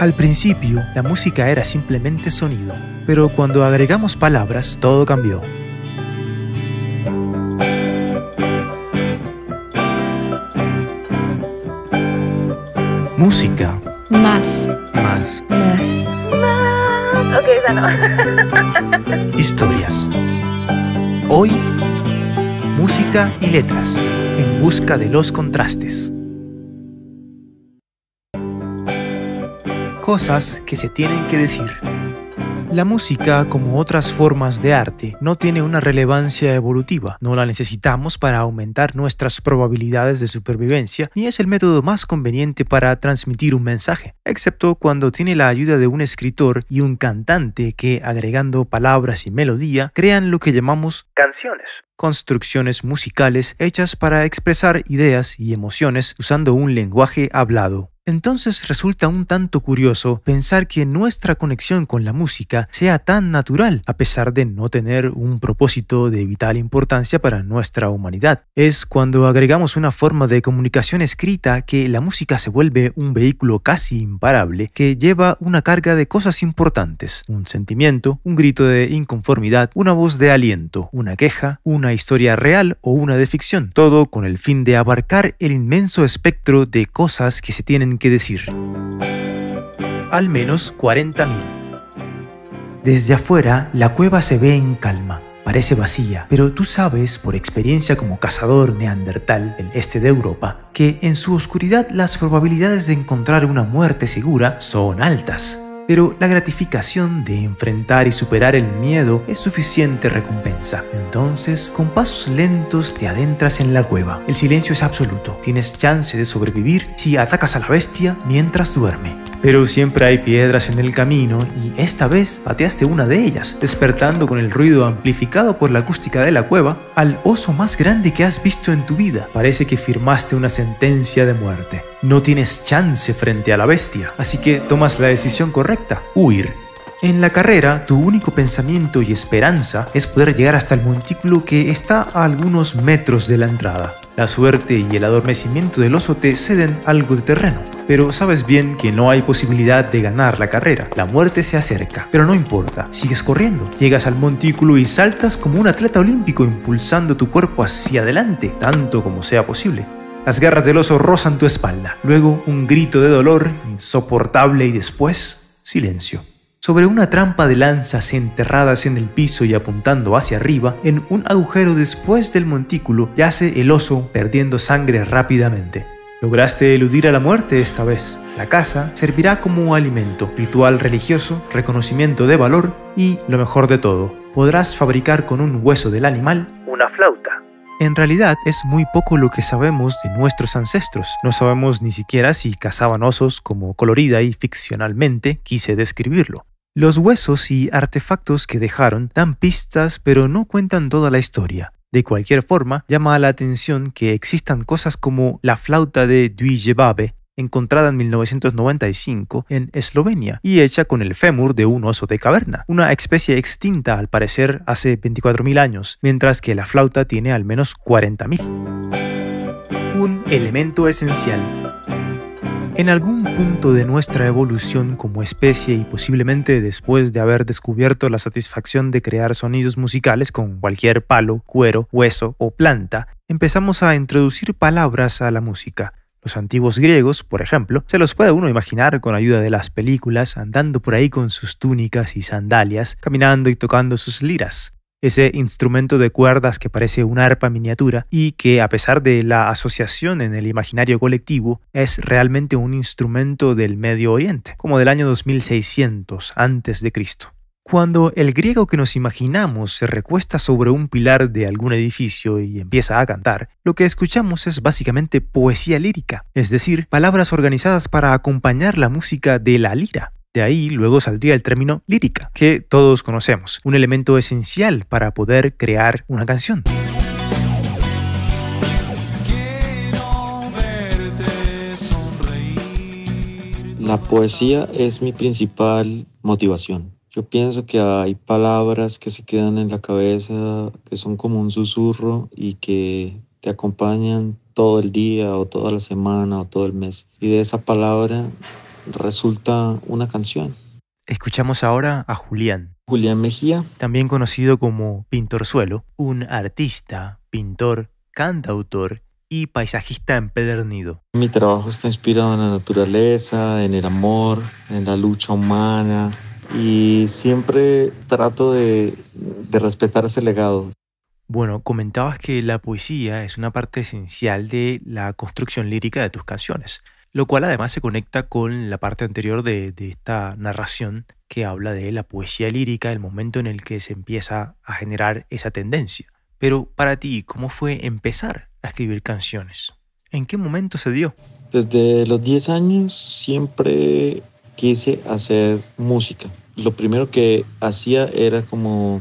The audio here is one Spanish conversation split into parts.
Al principio, la música era simplemente sonido, pero cuando agregamos palabras, todo cambió. Música. Más. Más. Más. Más. Ok, ya no. Historias. Hoy, música y letras, en busca de los contrastes. cosas que se tienen que decir. La música, como otras formas de arte, no tiene una relevancia evolutiva, no la necesitamos para aumentar nuestras probabilidades de supervivencia, ni es el método más conveniente para transmitir un mensaje, excepto cuando tiene la ayuda de un escritor y un cantante que, agregando palabras y melodía, crean lo que llamamos canciones construcciones musicales hechas para expresar ideas y emociones usando un lenguaje hablado. Entonces resulta un tanto curioso pensar que nuestra conexión con la música sea tan natural, a pesar de no tener un propósito de vital importancia para nuestra humanidad. Es cuando agregamos una forma de comunicación escrita que la música se vuelve un vehículo casi imparable que lleva una carga de cosas importantes, un sentimiento, un grito de inconformidad, una voz de aliento, una queja, una historia real o una de ficción, todo con el fin de abarcar el inmenso espectro de cosas que se tienen ¿Qué decir. Al menos 40.000. Desde afuera, la cueva se ve en calma. Parece vacía, pero tú sabes, por experiencia como cazador neandertal del este de Europa, que en su oscuridad las probabilidades de encontrar una muerte segura son altas pero la gratificación de enfrentar y superar el miedo es suficiente recompensa. Entonces, con pasos lentos te adentras en la cueva. El silencio es absoluto. Tienes chance de sobrevivir si atacas a la bestia mientras duerme. Pero siempre hay piedras en el camino y esta vez pateaste una de ellas, despertando con el ruido amplificado por la acústica de la cueva al oso más grande que has visto en tu vida. Parece que firmaste una sentencia de muerte. No tienes chance frente a la bestia, así que tomas la decisión correcta, huir en la carrera, tu único pensamiento y esperanza es poder llegar hasta el montículo que está a algunos metros de la entrada. La suerte y el adormecimiento del oso te ceden algo de terreno, pero sabes bien que no hay posibilidad de ganar la carrera. La muerte se acerca, pero no importa, sigues corriendo, llegas al montículo y saltas como un atleta olímpico impulsando tu cuerpo hacia adelante, tanto como sea posible. Las garras del oso rozan tu espalda, luego un grito de dolor insoportable y después silencio sobre una trampa de lanzas enterradas en el piso y apuntando hacia arriba, en un agujero después del montículo yace el oso perdiendo sangre rápidamente. Lograste eludir a la muerte esta vez. La caza servirá como alimento, ritual religioso, reconocimiento de valor y, lo mejor de todo, podrás fabricar con un hueso del animal una flauta. En realidad es muy poco lo que sabemos de nuestros ancestros. No sabemos ni siquiera si cazaban osos como colorida y ficcionalmente quise describirlo. Los huesos y artefactos que dejaron dan pistas pero no cuentan toda la historia. De cualquier forma, llama la atención que existan cosas como la flauta de Duijebabe, encontrada en 1995 en Eslovenia y hecha con el fémur de un oso de caverna, una especie extinta al parecer hace 24.000 años, mientras que la flauta tiene al menos 40.000. Un elemento esencial en algún punto de nuestra evolución como especie y posiblemente después de haber descubierto la satisfacción de crear sonidos musicales con cualquier palo, cuero, hueso o planta, empezamos a introducir palabras a la música. Los antiguos griegos, por ejemplo, se los puede uno imaginar con ayuda de las películas, andando por ahí con sus túnicas y sandalias, caminando y tocando sus liras ese instrumento de cuerdas que parece una arpa miniatura y que a pesar de la asociación en el imaginario colectivo es realmente un instrumento del Medio Oriente, como del año 2600 Cristo. Cuando el griego que nos imaginamos se recuesta sobre un pilar de algún edificio y empieza a cantar, lo que escuchamos es básicamente poesía lírica, es decir, palabras organizadas para acompañar la música de la lira. De ahí luego saldría el término lírica, que todos conocemos, un elemento esencial para poder crear una canción. La poesía es mi principal motivación. Yo pienso que hay palabras que se quedan en la cabeza, que son como un susurro y que te acompañan todo el día o toda la semana o todo el mes. Y de esa palabra resulta una canción. Escuchamos ahora a Julián. Julián Mejía. También conocido como Pintor Suelo, un artista, pintor, cantautor y paisajista empedernido. Mi trabajo está inspirado en la naturaleza, en el amor, en la lucha humana y siempre trato de, de respetar ese legado. Bueno, comentabas que la poesía es una parte esencial de la construcción lírica de tus canciones lo cual además se conecta con la parte anterior de, esta narración que habla de la poesía lírica, el momento en el que se empieza a generar esa tendencia. Pero para ti, ¿cómo fue empezar a escribir canciones? ¿En qué momento se dio? Desde los 10 años siempre quise hacer música. Lo primero que hacía era como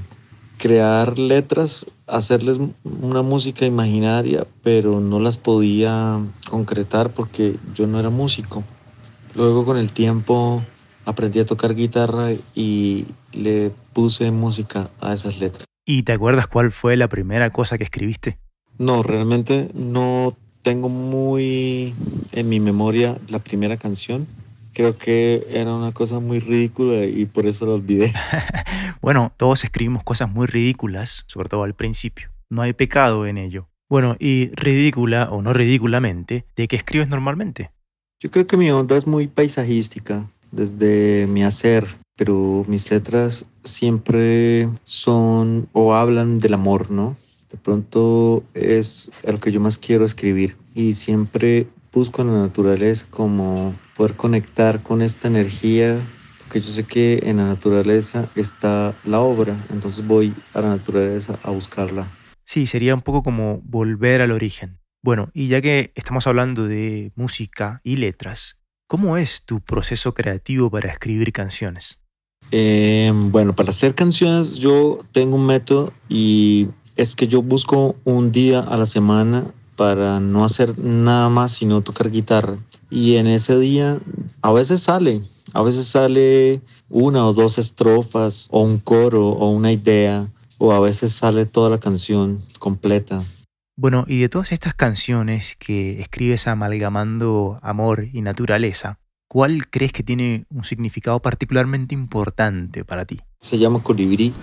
crear letras, hacerles una música imaginaria, pero no las podía concretar porque yo no era músico. Luego con el tiempo aprendí a tocar guitarra y le puse música a esas letras. ¿Y te acuerdas cuál fue la primera cosa que escribiste? No, realmente no tengo muy en mi memoria la primera canción creo que era una cosa muy ridícula y por eso la olvidé. bueno, todos escribimos cosas muy ridículas, sobre todo al principio. No hay pecado en ello. Bueno, y ridícula o no ridículamente, ¿de qué escribes normalmente? Yo creo que mi onda es muy paisajística, desde mi hacer, pero mis letras siempre son o hablan del amor, ¿no? De pronto es lo que yo más quiero escribir y siempre busco en la naturaleza como poder conectar con esta energía, porque yo sé que en la naturaleza está la obra, entonces voy a la naturaleza a buscarla. Sí, sería un poco como volver al origen. Bueno, y ya que estamos hablando de música y letras, ¿cómo es tu proceso creativo para escribir canciones? Em, bueno, para hacer canciones yo tengo un método y es que yo busco un día a la semana para no hacer nada más sino tocar guitarra y en ese día a veces sale, a veces sale una o dos estrofas o un coro o una idea o a veces sale toda la canción completa. Bueno, y de todas estas canciones que escribes amalgamando amor y naturaleza, ¿cuál crees que tiene un significado particularmente importante para ti? Se llama colibrí.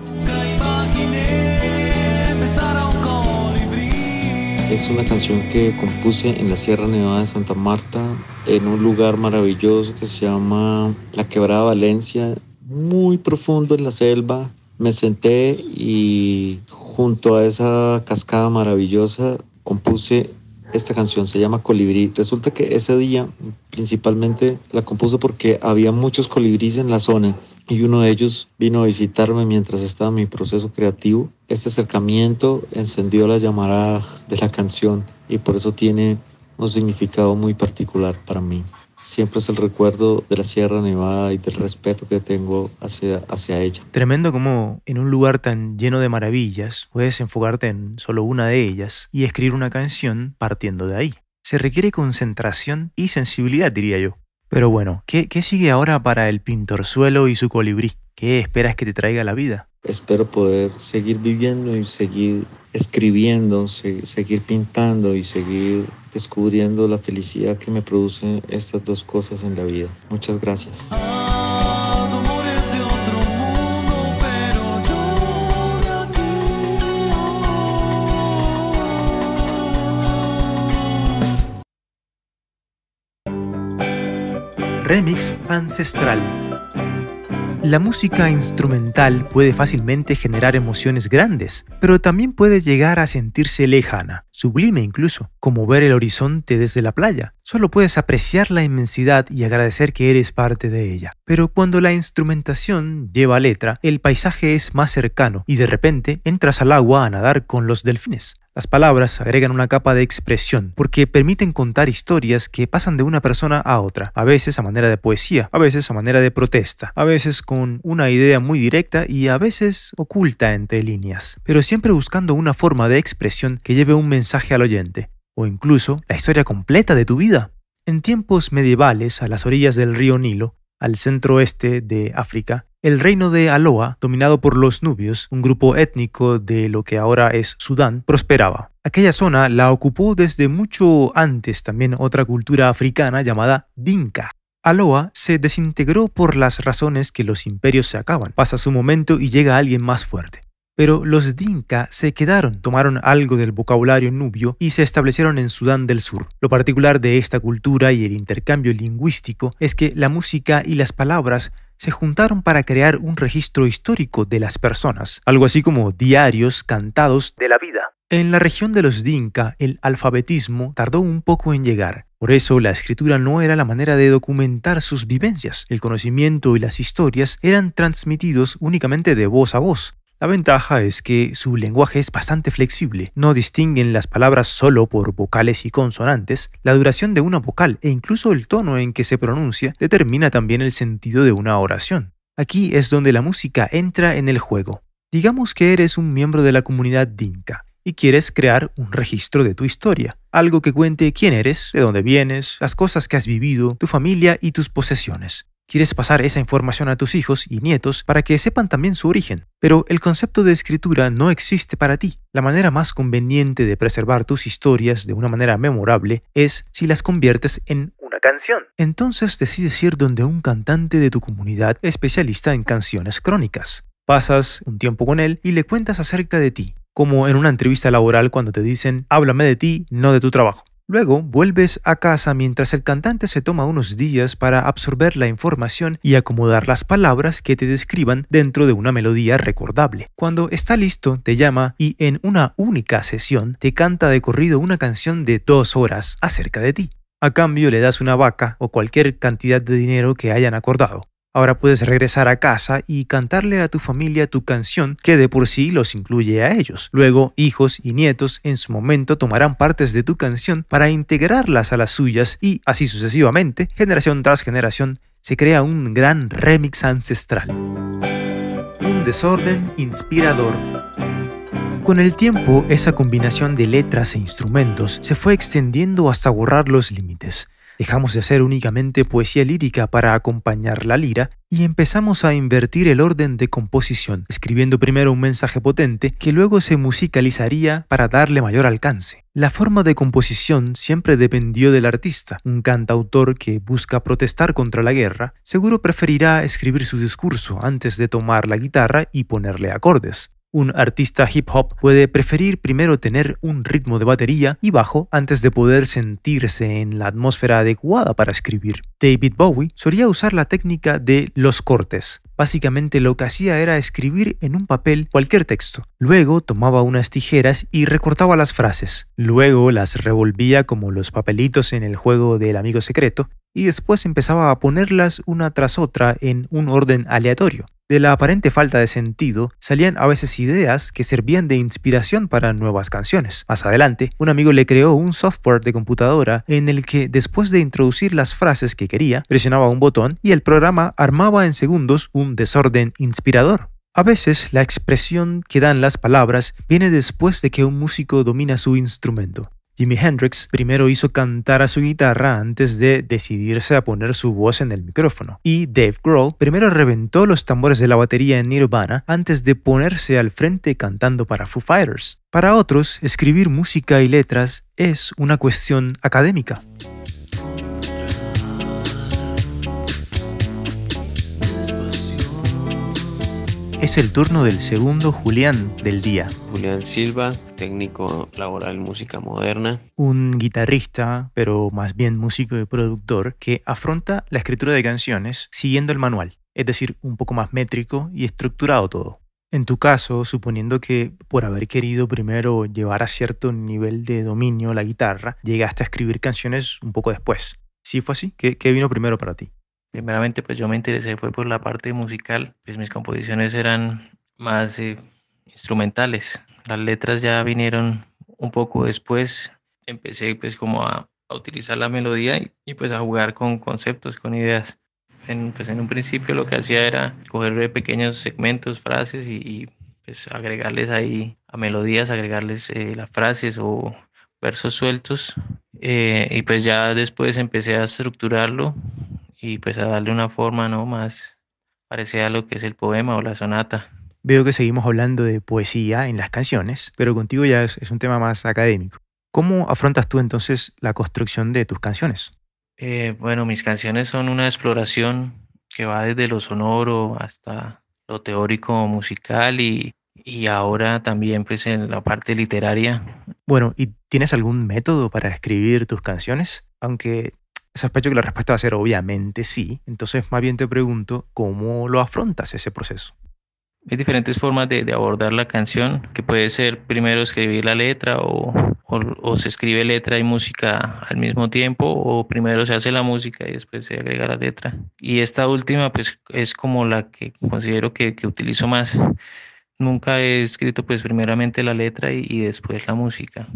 Es una canción que compuse en la Sierra Nevada de Santa Marta en un lugar maravilloso que se llama La Quebrada Valencia, muy profundo en la selva. Me senté y junto a esa cascada maravillosa compuse esta canción, se llama Colibrí. Resulta que ese día principalmente la compuso porque había muchos colibríes en la zona y uno de ellos vino a visitarme mientras estaba en mi proceso creativo. Este acercamiento encendió la llamada de la canción y por eso tiene un significado muy particular para mí. Siempre es el recuerdo de la Sierra Nevada y del respeto que tengo hacia, hacia ella. Tremendo como en un lugar tan lleno de maravillas puedes enfocarte en solo una de ellas y escribir una canción partiendo de ahí. Se requiere concentración y sensibilidad, diría yo. Pero bueno, ¿qué, qué sigue ahora para el pintor pintorzuelo y su colibrí? ¿Qué esperas que te traiga la vida? Espero poder seguir viviendo y seguir escribiendo, seguir pintando y seguir descubriendo la felicidad que me producen estas dos cosas en la vida. Muchas gracias. Remix Ancestral la música instrumental puede fácilmente generar emociones grandes, pero también puede llegar a sentirse lejana, sublime incluso, como ver el horizonte desde la playa. Solo puedes apreciar la inmensidad y agradecer que eres parte de ella. Pero cuando la instrumentación lleva letra, el paisaje es más cercano y de repente entras al agua a nadar con los delfines, las palabras agregan una capa de expresión porque permiten contar historias que pasan de una persona a otra, a veces a manera de poesía, a veces a manera de protesta, a veces con una idea muy directa y a veces oculta entre líneas, pero siempre buscando una forma de expresión que lleve un mensaje al oyente, o incluso la historia completa de tu vida. En tiempos medievales, a las orillas del río Nilo, al centro este de África, el reino de Aloa, dominado por los nubios, un grupo étnico de lo que ahora es Sudán, prosperaba. Aquella zona la ocupó desde mucho antes también otra cultura africana llamada Dinka. Aloa se desintegró por las razones que los imperios se acaban. Pasa su momento y llega alguien más fuerte pero los Dinka se quedaron, tomaron algo del vocabulario nubio y se establecieron en Sudán del Sur. Lo particular de esta cultura y el intercambio lingüístico es que la música y las palabras se juntaron para crear un registro histórico de las personas, algo así como diarios cantados de la vida. En la región de los Dinka, el alfabetismo tardó un poco en llegar. Por eso la escritura no era la manera de documentar sus vivencias. El conocimiento y las historias eran transmitidos únicamente de voz a voz. La ventaja es que su lenguaje es bastante flexible, no distinguen las palabras solo por vocales y consonantes, la duración de una vocal e incluso el tono en que se pronuncia determina también el sentido de una oración. Aquí es donde la música entra en el juego. Digamos que eres un miembro de la comunidad Dinka y quieres crear un registro de tu historia, algo que cuente quién eres, de dónde vienes, las cosas que has vivido, tu familia y tus posesiones. Quieres pasar esa información a tus hijos y nietos para que sepan también su origen, pero el concepto de escritura no existe para ti. La manera más conveniente de preservar tus historias de una manera memorable es si las conviertes en una canción. Entonces decides ir donde un cantante de tu comunidad especialista en canciones crónicas. Pasas un tiempo con él y le cuentas acerca de ti, como en una entrevista laboral cuando te dicen, háblame de ti, no de tu trabajo. Luego vuelves a casa mientras el cantante se toma unos días para absorber la información y acomodar las palabras que te describan dentro de una melodía recordable. Cuando está listo, te llama y en una única sesión te canta de corrido una canción de dos horas acerca de ti. A cambio le das una vaca o cualquier cantidad de dinero que hayan acordado. Ahora puedes regresar a casa y cantarle a tu familia tu canción que de por sí los incluye a ellos. Luego, hijos y nietos en su momento tomarán partes de tu canción para integrarlas a las suyas y así sucesivamente, generación tras generación, se crea un gran remix ancestral. Un desorden inspirador. Con el tiempo, esa combinación de letras e instrumentos se fue extendiendo hasta borrar los límites. Dejamos de hacer únicamente poesía lírica para acompañar la lira y empezamos a invertir el orden de composición, escribiendo primero un mensaje potente que luego se musicalizaría para darle mayor alcance. La forma de composición siempre dependió del artista. Un cantautor que busca protestar contra la guerra seguro preferirá escribir su discurso antes de tomar la guitarra y ponerle acordes. Un artista hip hop puede preferir primero tener un ritmo de batería y bajo antes de poder sentirse en la atmósfera adecuada para escribir. David Bowie solía usar la técnica de los cortes. Básicamente lo que hacía era escribir en un papel cualquier texto. Luego tomaba unas tijeras y recortaba las frases. Luego las revolvía como los papelitos en el juego del amigo secreto y después empezaba a ponerlas una tras otra en un orden aleatorio. De la aparente falta de sentido salían a veces ideas que servían de inspiración para nuevas canciones. Más adelante, un amigo le creó un software de computadora en el que después de introducir las frases que quería, presionaba un botón y el programa armaba en segundos un desorden inspirador. A veces la expresión que dan las palabras viene después de que un músico domina su instrumento. Jimi Hendrix primero hizo cantar a su guitarra antes de decidirse a poner su voz en el micrófono, y Dave Grohl primero reventó los tambores de la batería en Nirvana antes de ponerse al frente cantando para Foo Fighters. Para otros, escribir música y letras es una cuestión académica. Es el turno del segundo Julián del día. Julián Silva, técnico laboral música moderna. Un guitarrista, pero más bien músico y productor, que afronta la escritura de canciones siguiendo el manual, es decir, un poco más métrico y estructurado todo. En tu caso, suponiendo que por haber querido primero llevar a cierto nivel de dominio la guitarra, llegaste a escribir canciones un poco después. ¿Sí fue así? ¿Qué, qué vino primero para ti? Primeramente, pues yo me interesé fue por la parte musical, pues mis composiciones eran más eh, instrumentales. Las letras ya vinieron un poco después. Empecé pues como a, utilizar la melodía y, pues a jugar con conceptos, con ideas. En, pues en un principio lo que hacía era coger pequeños segmentos, frases y, pues agregarles ahí a melodías, agregarles eh, las frases o versos sueltos. Eh, y pues ya después empecé a estructurarlo y pues a darle una forma no más parecida a lo que es el poema o la sonata. Veo que seguimos hablando de poesía en las canciones, pero contigo ya es, un tema más académico. ¿Cómo afrontas tú entonces la construcción de tus canciones? Eh, bueno, mis canciones son una exploración que va desde lo sonoro hasta lo teórico musical y, y ahora también pues en la parte literaria. Bueno, ¿y tienes algún método para escribir tus canciones? Aunque Sospecho que la respuesta va a ser obviamente sí. Entonces, más bien te pregunto, ¿cómo lo afrontas ese proceso? Hay diferentes formas de, abordar la canción, que puede ser primero escribir la letra o, se escribe letra y música al mismo tiempo, o primero se hace la música y después se agrega la letra. Y esta última, pues, es como la que considero que, utilizo más. Nunca he escrito, pues, primeramente la letra y, y después la música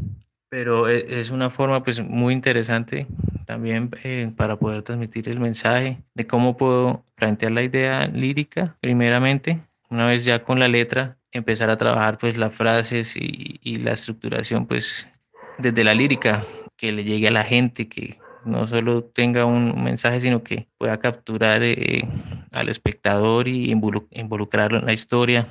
pero e, es una forma pues muy interesante también eh, para poder transmitir el mensaje de cómo puedo plantear la idea lírica primeramente, una vez ya con la letra empezar a trabajar pues las frases y, la estructuración pues desde la lírica que le llegue a la gente, que no solo tenga un mensaje sino que pueda capturar eh, al espectador y involucrarlo en la historia.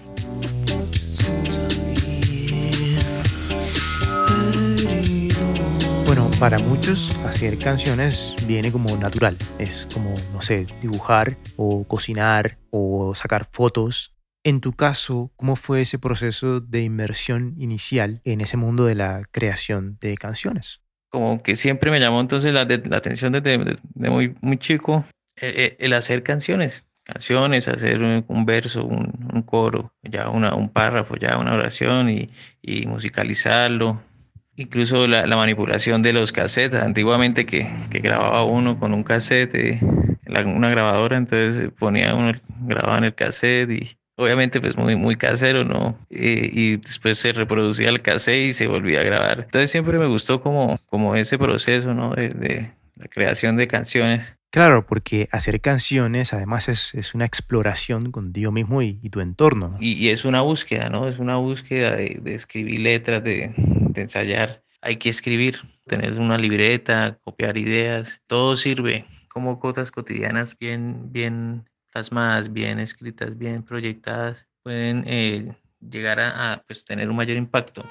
Para muchos, hacer canciones viene como natural. Es como, no sé, dibujar o cocinar o sacar fotos. En tu caso, ¿cómo fue ese proceso de inmersión inicial en ese mundo de la creación de canciones? Como que siempre me llamó entonces la, la atención desde de, muy, muy chico eh, eh, el, hacer canciones canciones, hacer un, verso, un, coro, ya un párrafo, ya una oración y, y musicalizarlo incluso la, manipulación de los cassettes, antiguamente que, grababa uno con un cassette, eh, una grabadora, entonces eh, ponía uno, grababa en el cassette y obviamente pues muy, muy casero, ¿no? Eh, y después se reproducía el cassette y se volvía a grabar. Entonces siempre me gustó como, como ese proceso, ¿no? De, la creación de canciones. Claro, porque hacer canciones además es, una exploración con Dios mismo y, y tu entorno. Y, es una búsqueda, ¿no? Es una búsqueda de escribir letras, de, ensayar, hay que escribir, tener una libreta, copiar ideas, todo sirve como cosas cotidianas bien, bien plasmadas, bien escritas, bien proyectadas, pueden eh, llegar a, a pues, tener un mayor impacto.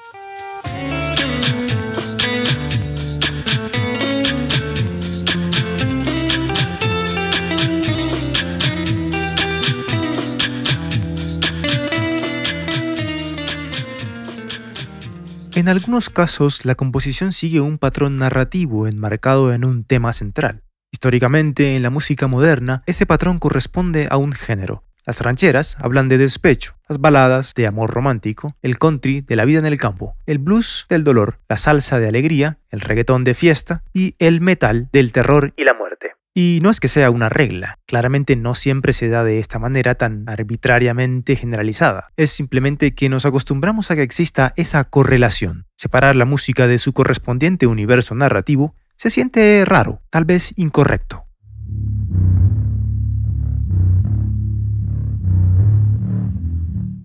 En algunos casos, la composición sigue un patrón narrativo enmarcado en un tema central. Históricamente, en la música moderna, ese patrón corresponde a un género. Las rancheras hablan de despecho, las baladas de amor romántico, el country de la vida en el campo, el blues del dolor, la salsa de alegría, el reggaetón de fiesta y el metal del terror y la muerte. Y no es que sea una regla, claramente no siempre se da de esta manera tan arbitrariamente generalizada, es simplemente que nos acostumbramos a que exista esa correlación. Separar la música de su correspondiente universo narrativo se siente raro, tal vez incorrecto.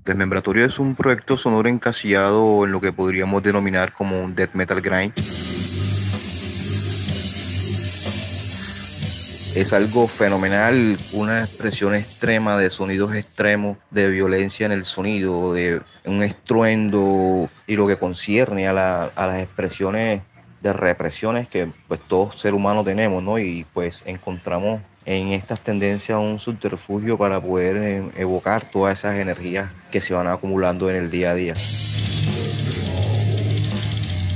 Desmembratorio es un proyecto sonoro encasillado en lo que podríamos denominar como un death metal grind es algo fenomenal, una expresión extrema de sonidos extremos, de violencia en el sonido, de un estruendo y lo que concierne a, la, las expresiones de represiones que pues todo ser humano tenemos, ¿no? Y pues encontramos en estas tendencias un subterfugio para poder eh, evocar todas esas energías que se van acumulando en el día a día.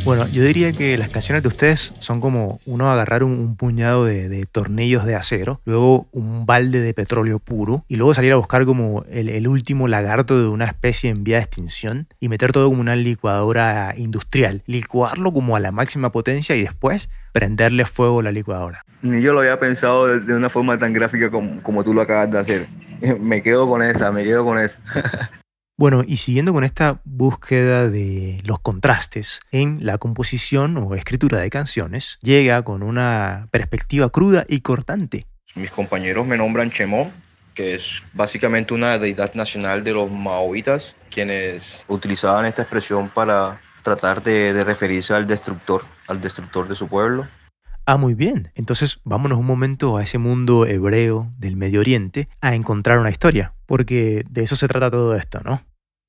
Bueno, yo diría que las canciones de ustedes son como uno agarrar un, puñado de, tornillos de acero, luego un balde de petróleo puro y luego salir a buscar como el, último lagarto de una especie en vía de extinción y meter todo como una licuadora industrial, licuarlo como a la máxima potencia y después prenderle fuego a la licuadora. Ni yo lo había pensado de, una forma tan gráfica como, como tú lo acabas de hacer. Me quedo con esa, me quedo con esa. Bueno, y siguiendo con esta búsqueda de los contrastes en la composición o escritura de canciones, llega con una perspectiva cruda y cortante. Mis compañeros me nombran Chemo, que es básicamente una deidad nacional de los maoítas, quienes utilizaban esta expresión para tratar de referirse al destructor, al destructor de su pueblo. Ah, muy bien. Entonces vámonos un momento a ese mundo hebreo del Medio Oriente a encontrar una historia, porque de eso se trata todo esto, ¿no?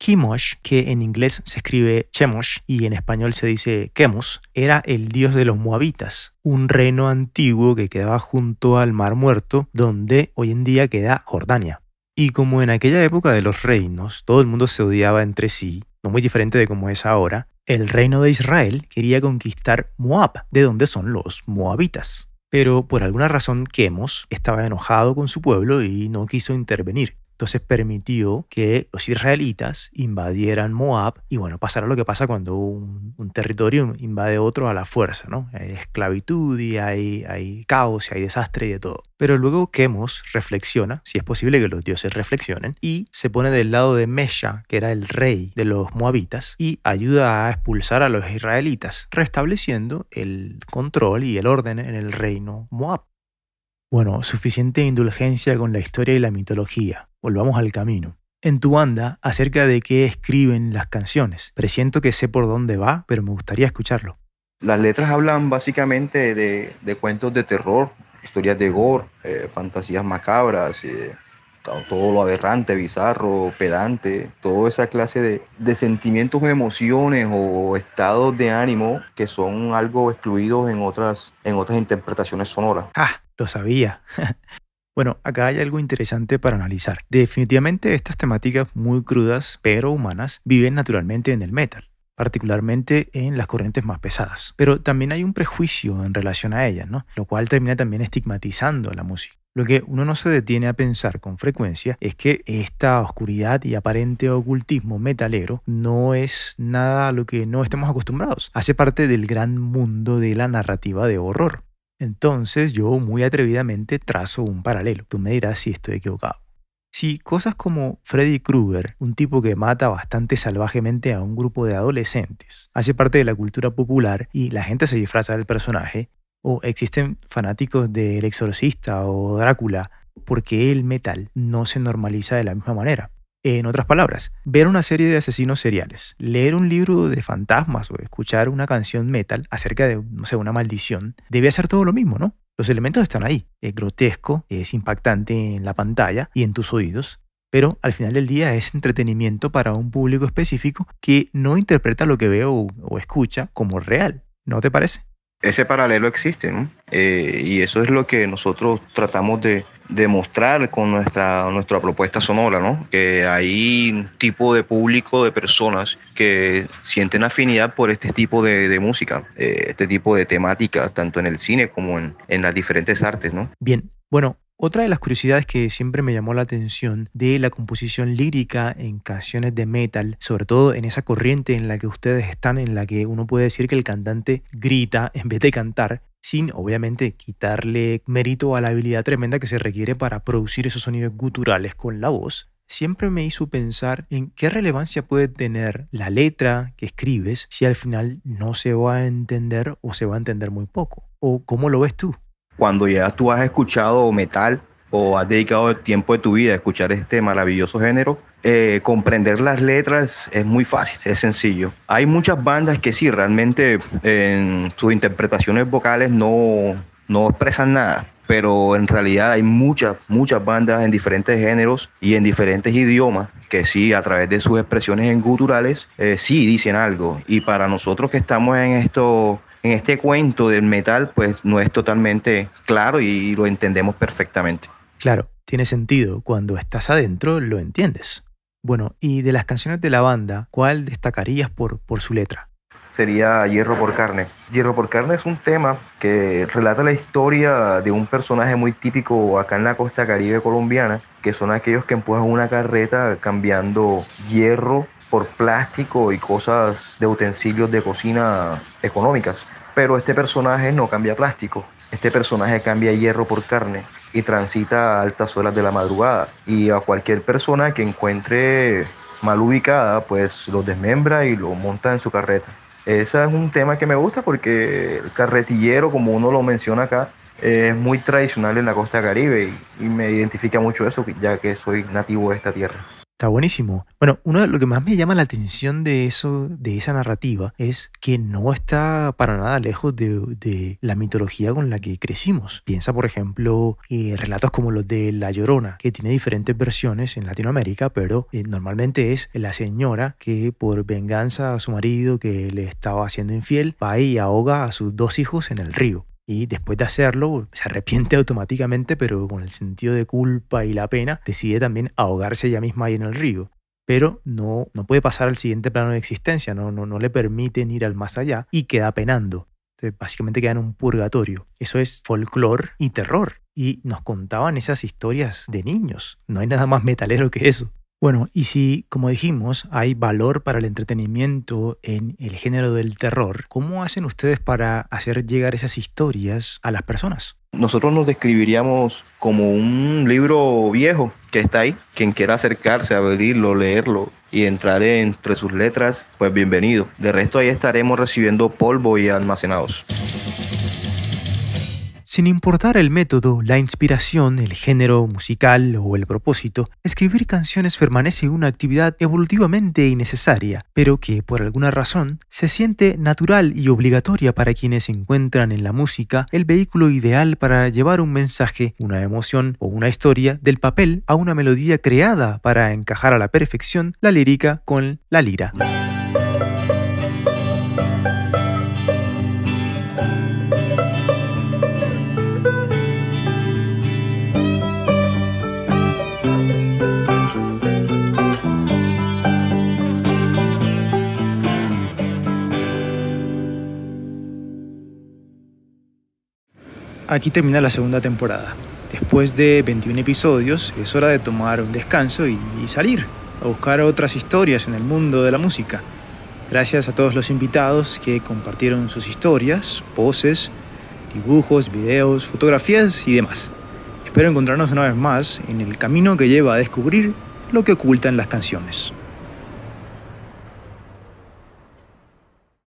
Chemosh, que en inglés se escribe Chemosh y en español se dice Chemos, era el dios de los moabitas, un reino antiguo que quedaba junto al Mar Muerto, donde hoy en día queda Jordania. Y como en aquella época de los reinos todo el mundo se odiaba entre sí, no muy diferente de como es ahora, el reino de Israel quería conquistar Moab, de donde son los moabitas. Pero por alguna razón Kemos estaba enojado con su pueblo y no quiso intervenir. Entonces permitió que los israelitas invadieran Moab y bueno, pasará lo que pasa cuando un, territorio invade otro a la fuerza, ¿no? Hay esclavitud y hay, caos y hay desastre y de todo. Pero luego Kemos reflexiona, si es posible que los dioses reflexionen, y se pone del lado de Mesha, que era el rey de los moabitas, y ayuda a expulsar a los israelitas, restableciendo el control y el orden en el reino Moab. Bueno, suficiente indulgencia con la historia y la mitología. Volvamos al camino. En tu banda, acerca de qué escriben las canciones. Presiento que sé por dónde va, pero me gustaría escucharlo. Las letras hablan básicamente de, cuentos de terror, historias de gore, eh, fantasías macabras, eh, todo lo aberrante, bizarro, pedante, toda esa clase de, sentimientos emociones o estados de ánimo que son algo excluidos en otras, en otras interpretaciones sonoras. Ah, lo sabía. Bueno, acá hay algo interesante para analizar. Definitivamente estas temáticas muy crudas, pero humanas, viven naturalmente en el metal, particularmente en las corrientes más pesadas. Pero también hay un prejuicio en relación a ellas, ¿no? Lo cual termina también estigmatizando a la música. Lo que uno no se detiene a pensar con frecuencia es que esta oscuridad y aparente ocultismo metalero no es nada a lo que no estamos acostumbrados. Hace parte del gran mundo de la narrativa de horror entonces yo muy atrevidamente trazo un paralelo. Tú me dirás si estoy equivocado. Si cosas como Freddy Krueger, un tipo que mata bastante salvajemente a un grupo de adolescentes, hace parte de la cultura popular y la gente se disfraza del personaje, o existen fanáticos del exorcista o Drácula, porque el metal no se normaliza de la misma manera. En otras palabras, ver una serie de asesinos seriales, leer un libro de fantasmas o escuchar una canción metal acerca de, no sé, una maldición, debe hacer todo lo mismo, ¿no? Los elementos están ahí. Es grotesco, es impactante en la pantalla y en tus oídos, pero al final del día es entretenimiento para un público específico que no interpreta lo que ve o, escucha como real. ¿No te parece? Ese paralelo existe, ¿no? Eh, y eso es lo que nosotros tratamos de, demostrar con nuestra, nuestra propuesta sonora, ¿no? Que hay un tipo de público, de personas que sienten afinidad por este tipo de, música, eh, este tipo de temática, tanto en el cine como en, en las diferentes artes, ¿no? Bien, bueno, otra de las curiosidades que siempre me llamó la atención de la composición lírica en canciones de metal, sobre todo en esa corriente en la que ustedes están, en la que uno puede decir que el cantante grita en vez de cantar, sin obviamente quitarle mérito a la habilidad tremenda que se requiere para producir esos sonidos guturales con la voz, siempre me hizo pensar en qué relevancia puede tener la letra que escribes si al final no se va a entender o se va a entender muy poco. ¿O cómo lo ves tú? Cuando ya tú has escuchado metal o has dedicado el tiempo de tu vida a escuchar este maravilloso género, eh, comprender las letras es muy fácil, es sencillo. Hay muchas bandas que sí, realmente en sus interpretaciones vocales no, no expresan nada, pero en realidad hay muchas, muchas bandas en diferentes géneros y en diferentes idiomas que sí, a través de sus expresiones en guturales, eh, sí dicen algo. Y para nosotros que estamos en esto... En este cuento del metal, pues no es totalmente claro y lo entendemos perfectamente. Claro, tiene sentido. Cuando estás adentro, lo entiendes. Bueno, y de las canciones de la banda, ¿cuál destacarías por, por su letra? sería Hierro por Carne. Hierro por Carne es un tema que relata la historia de un personaje muy típico acá en la costa caribe colombiana, que son aquellos que empujan una carreta cambiando hierro por plástico y cosas de utensilios de cocina económicas. Pero este personaje no cambia plástico, este personaje cambia hierro por carne y transita a altas horas de la madrugada. Y a cualquier persona que encuentre mal ubicada, pues lo desmembra y lo monta en su carreta. Ese es un tema que me gusta porque el carretillero, como uno lo menciona acá, es muy tradicional en la costa caribe y me identifica mucho eso, ya que soy nativo de esta tierra. Está buenísimo. Bueno, uno de lo que más me llama la atención de eso, de esa narrativa, es que no está para nada lejos de, la mitología con la que crecimos. Piensa, por ejemplo, en eh, relatos como los de La Llorona, que tiene diferentes versiones en Latinoamérica, pero eh, normalmente es la señora que por venganza a su marido que le estaba haciendo infiel, va y ahoga a sus dos hijos en el río y después de hacerlo se arrepiente automáticamente, pero con el sentido de culpa y la pena decide también ahogarse ella misma ahí en el río. Pero no, no puede pasar al siguiente plano de existencia, no, no, no le permiten ir al más allá y queda penando. básicamente queda en un purgatorio. Eso es folclore y terror. Y nos contaban esas historias de niños. No hay nada más metalero que eso. Bueno, y si, como dijimos, hay valor para el entretenimiento en el género del terror, ¿cómo hacen ustedes para hacer llegar esas historias a las personas? Nosotros nos describiríamos como un libro viejo que está ahí. Quien quiera acercarse, a abrirlo, leerlo y entrar entre sus letras, pues bienvenido. De resto ahí estaremos recibiendo polvo y almacenados. Sin importar el método, la inspiración, el género musical o el propósito, escribir canciones permanece una actividad evolutivamente innecesaria, pero que por alguna razón se siente natural y obligatoria para quienes encuentran en la música el vehículo ideal para llevar un mensaje, una emoción o una historia del papel a una melodía creada para encajar a la perfección la lírica con la lira. aquí termina la segunda temporada. Después de 21 episodios, es hora de tomar un descanso y salir a buscar otras historias en el mundo de la música. Gracias a todos los invitados que compartieron sus historias, poses, dibujos, videos, fotografías y demás. Espero encontrarnos una vez más en el camino que lleva a descubrir lo que ocultan las canciones.